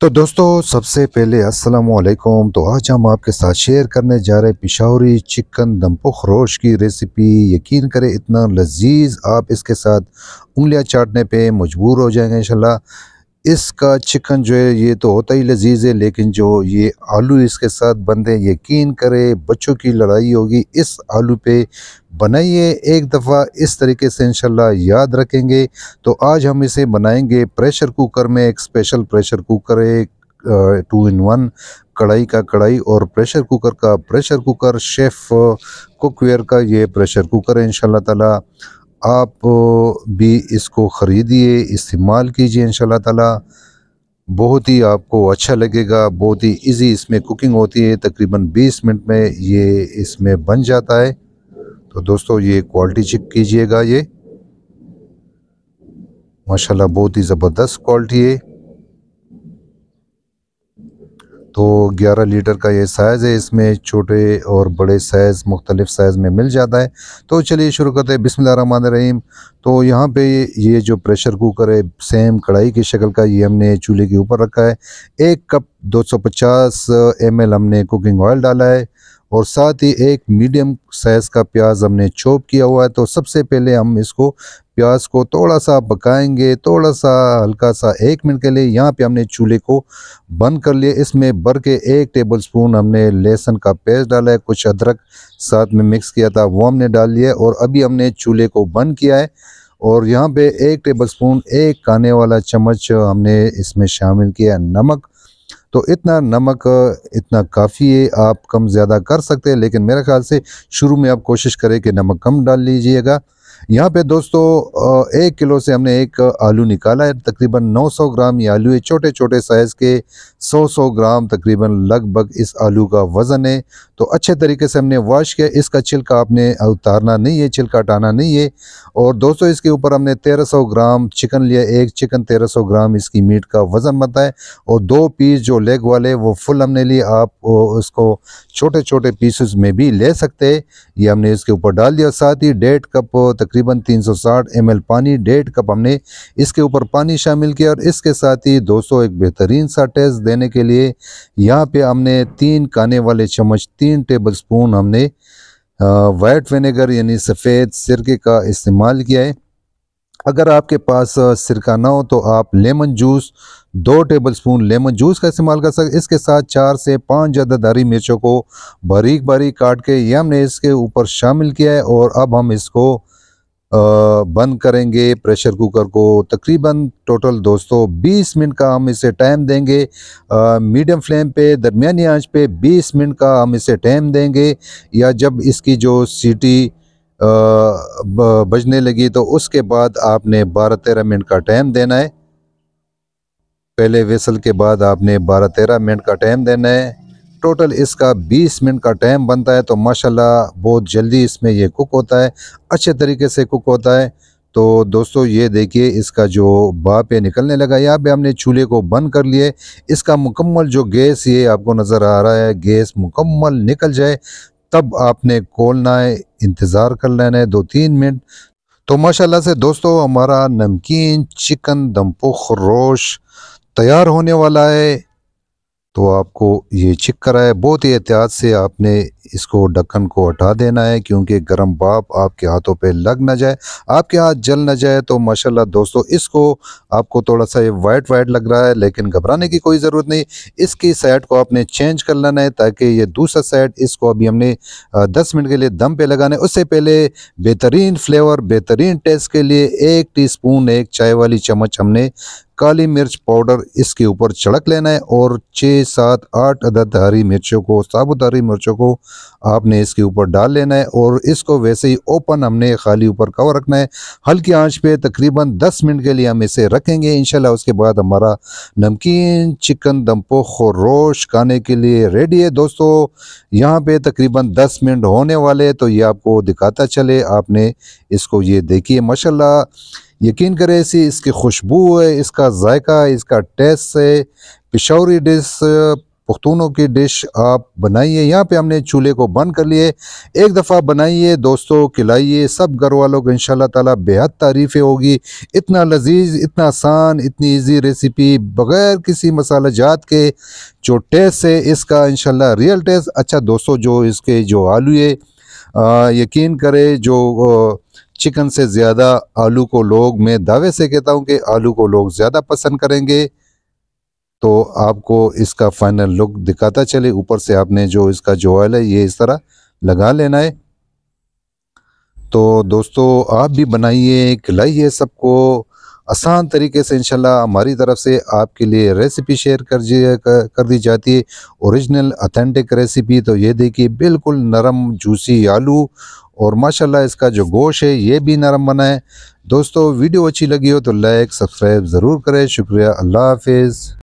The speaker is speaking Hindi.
तो दोस्तों सबसे पहले अस्सलाम वालेकुम तो आज हम आपके साथ शेयर करने जा रहे पिशावरी चिकन दमपुख रोश की रेसिपी यकीन करें इतना लजीज आप इसके साथ उंगलियां चाटने पे मजबूर हो जाएंगे इंशाल्लाह इसका चिकन जो है ये तो होता ही लजीज है लेकिन जो ये आलू इसके साथ बंदे यकीन करें बच्चों की लड़ाई होगी इस आलू पे बनाइए एक दफ़ा इस तरीके से इनशाला याद रखेंगे तो आज हम इसे बनाएंगे प्रेशर कुकर में एक स्पेशल प्रेशर कुकर है टू इन वन कढ़ाई का कढ़ाई और प्रेशर कुकर का प्रेशर कुकर शेफ़ कुकवेयर का ये प्रेशर कुकर है इन ताला आप भी इसको ख़रीदिए इस्तेमाल कीजिए इन ताला बहुत ही आपको अच्छा लगेगा बहुत ही इजी इसमें कुकिंग होती है तकरीबन 20 मिनट में ये इसमें बन जाता है तो दोस्तों ये क्वालिटी चेक कीजिएगा ये माशाल्लाह बहुत ही ज़बरदस्त क्वालिटी है तो 11 लीटर का ये साइज़ है इसमें छोटे और बड़े साइज़ मुख्तलिफ साइज़ में मिल जाता है तो चलिए शुरू करते हैं बिसमिल रहीम तो यहाँ पे ये जो प्रेशर कुकर है सेम कढ़ाई की शक्ल का ये हमने चूल्हे के ऊपर रखा है एक कप 250 एमएल हमने कुकिंग ऑयल डाला है और साथ ही एक मीडियम साइज़ का प्याज हमने चॉप किया हुआ है तो सबसे पहले हम इसको प्याज को थोड़ा सा पकाएंगे थोड़ा सा हल्का सा एक मिनट के लिए यहाँ पे हमने चूल्हे को बंद कर लिया इसमें भर के एक टेबल स्पून हमने लहसुन का पेस्ट डाला है कुछ अदरक साथ में मिक्स किया था वो हमने डाल लिया और अभी हमने चूल्हे को बंद किया है और यहाँ पे एक टेबलस्पून एक खाने वाला चम्मच हमने इसमें शामिल किया नमक तो इतना नमक इतना काफ़ी है आप कम ज़्यादा कर सकते हैं लेकिन मेरे ख्याल से शुरू में आप कोशिश करें कि नमक कम डाल लीजिएगा यहाँ पे दोस्तों एक किलो से हमने एक आलू निकाला है तकरीबन 900 ग्राम ये आलू है छोटे छोटे साइज़ के 100-100 ग्राम तकरीबन लगभग इस आलू का वज़न है तो अच्छे तरीके से हमने वॉश किया इसका छिलका आपने उतारना नहीं है छिलका हटाना नहीं है और दोस्तों इसके ऊपर हमने 1300 ग्राम चिकन लिया एक चिकन 1300 ग्राम इसकी मीट का वज़न बताए और दो पीस जो लेग वाले वो फुल हमने लिए आप उसको छोटे छोटे पीसेस में भी ले सकते ये हमने इसके ऊपर डाल दिया साथ ही डेढ़ कप तकरीबन 360 ml पानी डेढ़ कप हमने इसके ऊपर पानी शामिल किया और इसके साथ ही दोस्तों एक बेहतरीन सा टेस्ट देने के लिए यहाँ पे हमने तीन काने वाले चम्मच तीन टेबल स्पून हमने वाइट विनेगर यानी सफ़ेद सिरके का इस्तेमाल किया है अगर आपके पास सिरका ना हो तो आप लेमन जूस दो टेबलस्पून लेमन जूस का इस्तेमाल कर सकते इसके साथ चार से पाँच ज़्यादा दारी मिर्चों को बारीक बारीक काट के ये हमने इसके ऊपर शामिल किया है और अब हम इसको बंद करेंगे प्रेशर कुकर को तकरीबन टोटल दोस्तों 20 मिनट का हम इसे टाइम देंगे मीडियम फ्लेम पे दरमियानी आंच पे 20 मिनट का हम इसे टाइम देंगे या जब इसकी जो सीटी बजने लगी तो उसके बाद आपने 12-13 मिनट का टाइम देना है पहले वेसल के बाद आपने 12-13 मिनट का टाइम देना है टोटल इसका 20 मिनट का टाइम बनता है तो माशाल्लाह बहुत जल्दी इसमें यह कुक होता है अच्छे तरीके से कुक होता है तो दोस्तों ये देखिए इसका जो बाप है निकलने लगा यहाँ पे हमने चूल्हे को बंद कर लिए इसका मुकम्मल जो गैस ये आपको नज़र आ रहा है गैस मुकम्मल निकल जाए तब आपने खोलना है इंतज़ार कर लेना है दो तीन मिनट तो माशाल्लाह से दोस्तों हमारा नमकीन चिकन दम पुख रोश तैयार होने वाला है तो आपको ये चिक करा है बहुत ही एहतियात से आपने इसको ढक्कन को हटा देना है क्योंकि गर्म बाप आपके हाथों पे लग ना जाए आपके हाथ जल ना जाए तो माशाल्लाह दोस्तों इसको आपको थोड़ा सा ये वाइट वाइट लग रहा है लेकिन घबराने की कोई ज़रूरत नहीं इसकी साइड को आपने चेंज कर लेना है ताकि ये दूसरा साइड इसको अभी हमने दस मिनट के लिए दम पे लगाना है उससे पहले बेहतरीन फ्लेवर बेहतरीन टेस्ट के लिए एक टी एक चाय वाली चम्मच हमने काली मिर्च पाउडर इसके ऊपर छिड़क लेना है और छः सात आठ अदद हरी मिर्चों को साबुत हरी मिर्चों को आपने इसके ऊपर डाल लेना है और इसको वैसे ही ओपन हमने खाली ऊपर कवर रखना है हल्की आंच पे तकरीबन 10 मिनट के लिए हम इसे रखेंगे इन उसके बाद हमारा नमकीन चिकन दम्पो खरोश खाने के लिए रेडी है दोस्तों यहाँ पर तकरीबन दस मिनट होने वाले तो ये आपको दिखाता चले आपने इसको ये देखिए माशाला यकीन करें इसी इसकी खुशबू है इसका जायका इसका टेस्ट है पिशौरी डिश पुख्तूनों की डिश आप बनाइए यहाँ पे हमने चूल्हे को बंद कर लिए एक दफ़ा बनाइए दोस्तों खिलाइए सब घर वालों को इन ताला बेहद तारीफ़ें होगी इतना लजीज इतना आसान इतनी इजी रेसिपी बग़ैर किसी मसाला जात के जो टेस्ट है इसका इन रियल टेस्ट अच्छा दोस्तों जो इसके जो आलू है यकीन करें जो चिकन से ज़्यादा आलू को लोग मैं दावे से कहता हूँ कि आलू को लोग ज़्यादा पसंद करेंगे तो आपको इसका फाइनल लुक दिखाता चले ऊपर से आपने जो इसका जो ऑयल है ये इस तरह लगा लेना है तो दोस्तों आप भी बनाइए खिलाइए सबको आसान तरीके से इंशाल्लाह हमारी तरफ से आपके लिए रेसिपी शेयर कर कर दी जाती है ओरिजिनल अथेंटिक रेसिपी तो ये देखिए बिल्कुल नरम जूसी आलू और माशाल्लाह इसका जो गोश है ये भी नरम बना है दोस्तों वीडियो अच्छी लगी हो तो लाइक सब्सक्राइब ज़रूर करें शुक्रिया अल्लाह हाफिज़